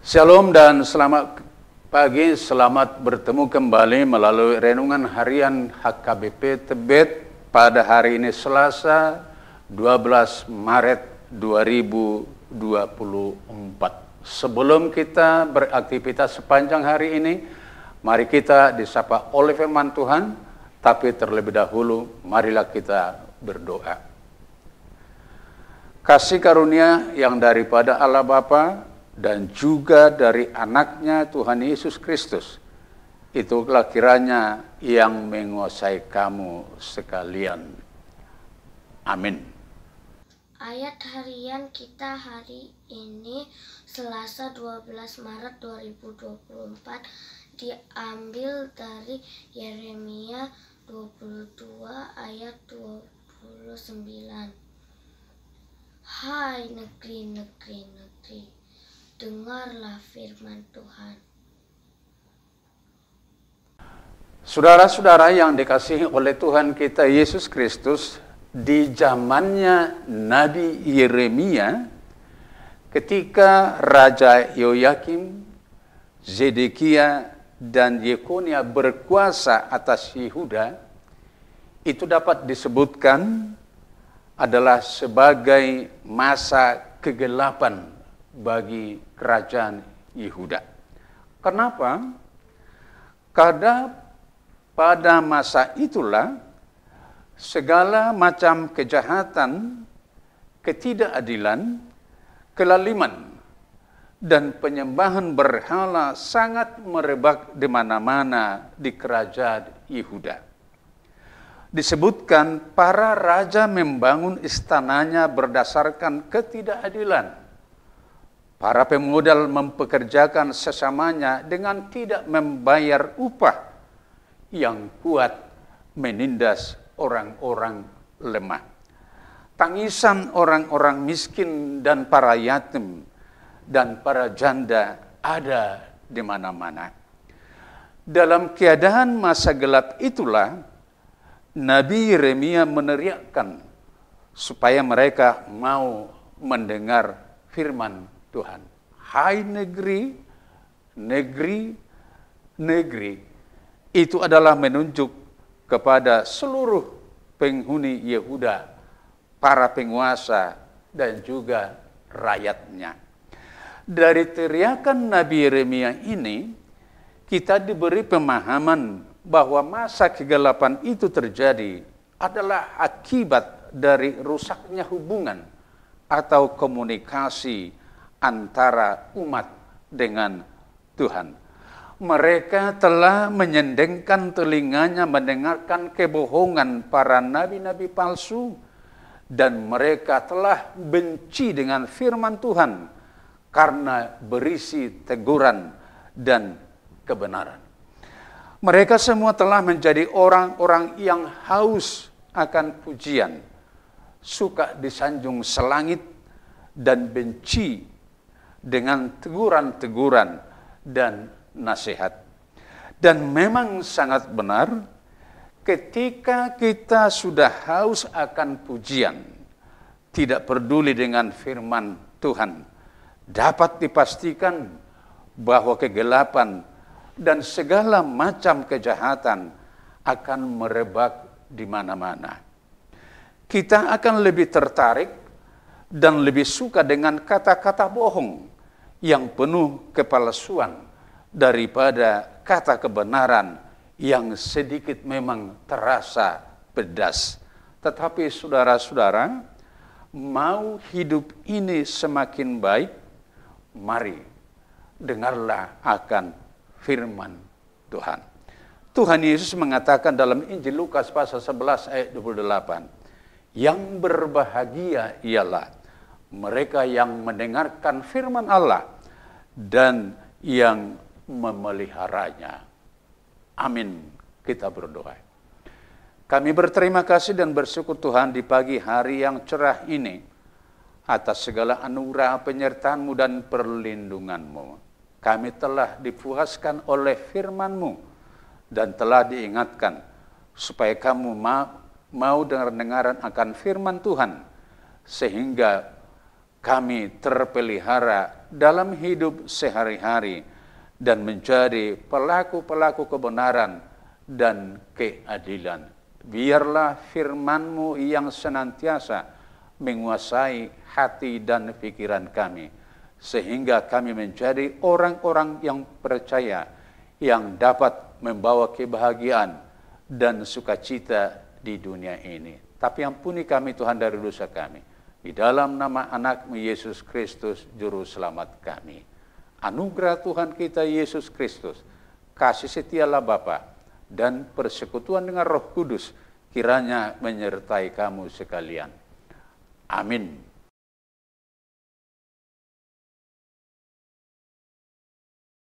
Shalom dan selamat pagi, selamat bertemu kembali melalui renungan harian HKBP Tebet pada hari ini Selasa 12 Maret 2024. Sebelum kita beraktivitas sepanjang hari ini, mari kita disapa oleh firman Tuhan, tapi terlebih dahulu marilah kita berdoa. Kasih karunia yang daripada Allah Bapa, dan juga dari anaknya Tuhan Yesus Kristus. Itulah kiranya yang menguasai kamu sekalian. Amin. Ayat harian kita hari ini Selasa 12 Maret 2024 diambil dari Yeremia 22 ayat 29. Hai negeri negeri negeri dengarlah firman Tuhan. Saudara-saudara yang dikasihi oleh Tuhan kita Yesus Kristus, di zamannya Nabi Yeremia, ketika Raja Yoyakim, Zedekia, dan Yekonia berkuasa atas Yehuda, itu dapat disebutkan adalah sebagai masa kegelapan bagi kerajaan Yehuda. Kenapa? Karena pada masa itulah segala macam kejahatan, ketidakadilan, kelaliman, dan penyembahan berhala sangat merebak di mana-mana di kerajaan Yehuda. Disebutkan para raja membangun istananya berdasarkan ketidakadilan Para pemodal mempekerjakan sesamanya dengan tidak membayar upah yang kuat menindas orang-orang lemah. Tangisan orang-orang miskin dan para yatim dan para janda ada di mana-mana. Dalam keadaan masa gelap itulah Nabi Yeremia meneriakkan supaya mereka mau mendengar firman Tuhan. Hai negeri, negeri, negeri. Itu adalah menunjuk kepada seluruh penghuni Yehuda, para penguasa, dan juga rakyatnya. Dari teriakan Nabi Yeremia ini, kita diberi pemahaman bahwa masa kegelapan itu terjadi adalah akibat dari rusaknya hubungan atau komunikasi antara umat dengan Tuhan. Mereka telah menyendengkan telinganya mendengarkan kebohongan para nabi-nabi palsu dan mereka telah benci dengan firman Tuhan karena berisi teguran dan kebenaran. Mereka semua telah menjadi orang-orang yang haus akan pujian, suka disanjung selangit dan benci dengan teguran-teguran dan nasihat. Dan memang sangat benar ketika kita sudah haus akan pujian, tidak peduli dengan firman Tuhan, dapat dipastikan bahwa kegelapan dan segala macam kejahatan akan merebak di mana-mana. Kita akan lebih tertarik dan lebih suka dengan kata-kata bohong yang penuh kepalsuan daripada kata kebenaran yang sedikit memang terasa pedas. Tetapi saudara-saudara, mau hidup ini semakin baik, mari dengarlah akan firman Tuhan. Tuhan Yesus mengatakan dalam Injil Lukas pasal 11 ayat 28, yang berbahagia ialah mereka yang mendengarkan firman Allah dan yang memeliharanya. Amin. Kita berdoa. Kami berterima kasih dan bersyukur Tuhan di pagi hari yang cerah ini atas segala anugerah penyertaan-Mu dan perlindungan-Mu. Kami telah dipuaskan oleh firman-Mu dan telah diingatkan supaya kamu mau dengar-dengaran akan firman Tuhan sehingga kami terpelihara dalam hidup sehari-hari dan menjadi pelaku-pelaku kebenaran dan keadilan. Biarlah FirmanMu yang senantiasa menguasai hati dan pikiran kami, sehingga kami menjadi orang-orang yang percaya yang dapat membawa kebahagiaan dan sukacita di dunia ini. Tapi ampuni kami Tuhan dari dosa kami di dalam nama anakmu Yesus Kristus, Juru Selamat kami. Anugerah Tuhan kita Yesus Kristus, kasih setialah Bapa dan persekutuan dengan roh kudus kiranya menyertai kamu sekalian. Amin.